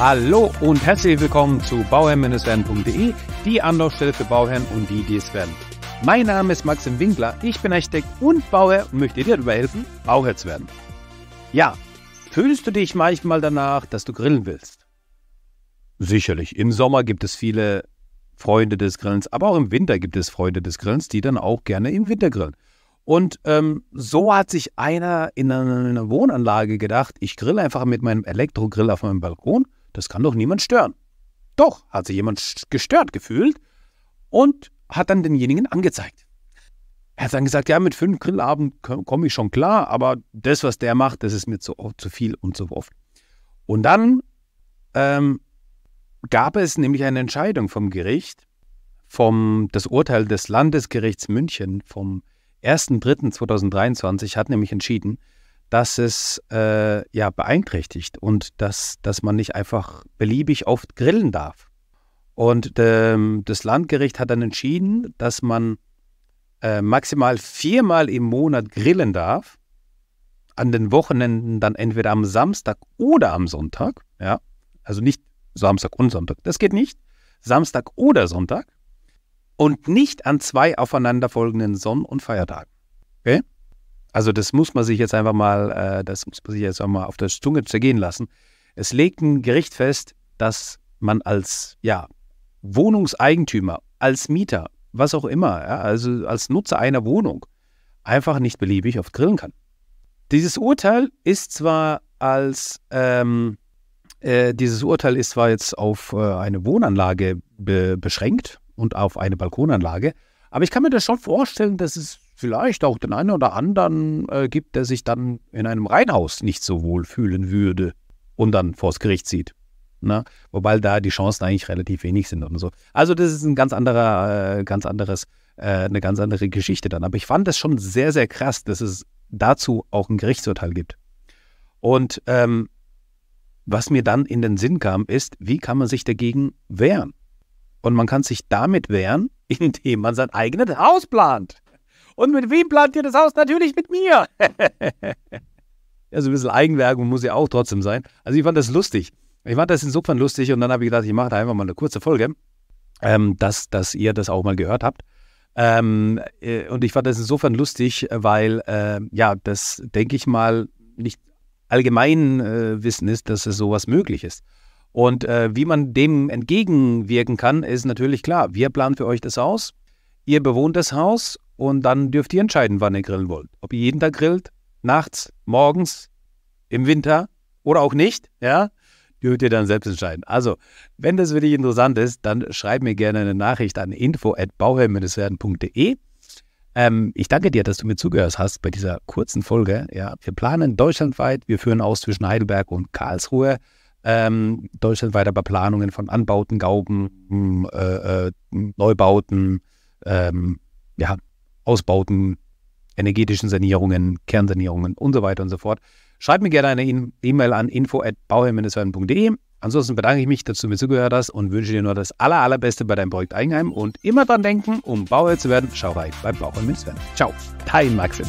Hallo und herzlich willkommen zu bauherrn-werden.de, die Anlaufstelle für Bauherren und die, die es werden. Mein Name ist Maxim Winkler, ich bin Architekt und Bauherr und möchte dir dabei helfen, Bauherr zu werden. Ja, fühlst du dich manchmal danach, dass du grillen willst? Sicherlich, im Sommer gibt es viele Freunde des Grillens, aber auch im Winter gibt es Freunde des Grillens, die dann auch gerne im Winter grillen. Und ähm, so hat sich einer in einer Wohnanlage gedacht, ich grill einfach mit meinem Elektrogrill auf meinem Balkon das kann doch niemand stören. Doch, hat sich jemand gestört gefühlt und hat dann denjenigen angezeigt. Er hat dann gesagt, ja, mit fünf Grillabend komme ich schon klar, aber das, was der macht, das ist mir zu, zu viel und zu oft. Und dann ähm, gab es nämlich eine Entscheidung vom Gericht, vom das Urteil des Landesgerichts München vom 01.03.2023 hat nämlich entschieden, dass es äh, ja beeinträchtigt und dass, dass man nicht einfach beliebig oft grillen darf. Und ähm, das Landgericht hat dann entschieden, dass man äh, maximal viermal im Monat grillen darf. An den Wochenenden dann entweder am Samstag oder am Sonntag. Ja, also nicht Samstag und Sonntag. Das geht nicht. Samstag oder Sonntag. Und nicht an zwei aufeinanderfolgenden Sonn- und Feiertagen. Okay? Also das muss man sich jetzt einfach mal, äh, das muss man sich jetzt auch mal auf der Zunge zergehen lassen. Es legt ein Gericht fest, dass man als ja, Wohnungseigentümer, als Mieter, was auch immer, ja, also als Nutzer einer Wohnung, einfach nicht beliebig oft grillen kann. Dieses Urteil ist zwar als ähm, äh, dieses Urteil ist zwar jetzt auf äh, eine Wohnanlage be beschränkt und auf eine Balkonanlage, aber ich kann mir das schon vorstellen, dass es vielleicht auch den einen oder anderen äh, gibt, der sich dann in einem Reinhaus nicht so wohl fühlen würde und dann vors Gericht zieht. Ne? Wobei da die Chancen eigentlich relativ wenig sind und so. Also das ist ein ganz anderer, äh, ganz anderes, äh, eine ganz andere Geschichte dann. Aber ich fand das schon sehr, sehr krass, dass es dazu auch ein Gerichtsurteil gibt. Und ähm, was mir dann in den Sinn kam, ist, wie kann man sich dagegen wehren? Und man kann sich damit wehren, indem man sein eigenes Haus plant. Und mit wem plant ihr das Haus? Natürlich mit mir. ja, so ein bisschen Eigenwerbung muss ja auch trotzdem sein. Also ich fand das lustig. Ich fand das insofern lustig und dann habe ich gedacht, ich mache da einfach mal eine kurze Folge, ähm, dass, dass ihr das auch mal gehört habt. Ähm, äh, und ich fand das insofern lustig, weil äh, ja, das denke ich mal nicht allgemein äh, Wissen ist, dass es sowas möglich ist. Und äh, wie man dem entgegenwirken kann, ist natürlich klar. Wir planen für euch das Haus. Ihr bewohnt das Haus und dann dürft ihr entscheiden, wann ihr grillen wollt. Ob ihr jeden Tag grillt, nachts, morgens, im Winter oder auch nicht, ja, dürft ihr dann selbst entscheiden. Also, wenn das wirklich interessant ist, dann schreibt mir gerne eine Nachricht an info@bauherrn-werden.de. Ähm, ich danke dir, dass du mir zugehört hast bei dieser kurzen Folge. Ja, wir planen deutschlandweit, wir führen aus zwischen Heidelberg und Karlsruhe. Ähm, deutschlandweit aber Planungen von Anbauten, Gauben, äh, äh, Neubauten, ähm, ja, Ausbauten, energetischen Sanierungen, Kernsanierungen und so weiter und so fort. Schreib mir gerne eine E-Mail an info.bauherrn-werden.de. Ansonsten bedanke ich mich, dass du mir zugehört hast und wünsche dir nur das aller, allerbeste bei deinem Projekt Eigenheim und immer dran denken, um Bauherr zu werden, schau rein bei Bauherr werden Ciao, dein Maxim.